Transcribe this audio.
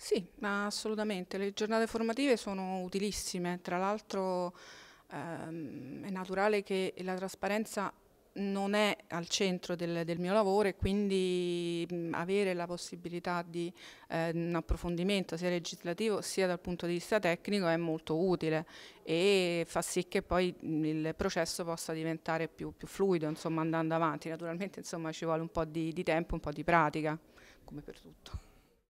Sì, ma assolutamente. Le giornate formative sono utilissime. Tra l'altro ehm, è naturale che la trasparenza non è al centro del, del, mio lavoro e quindi avere la possibilità di eh, un approfondimento sia legislativo sia dal punto di vista tecnico è molto utile e fa sì che poi il processo possa diventare più, più fluido insomma, andando avanti. Naturalmente insomma, ci vuole un po' di, di tempo, un po' di pratica, come per tutto.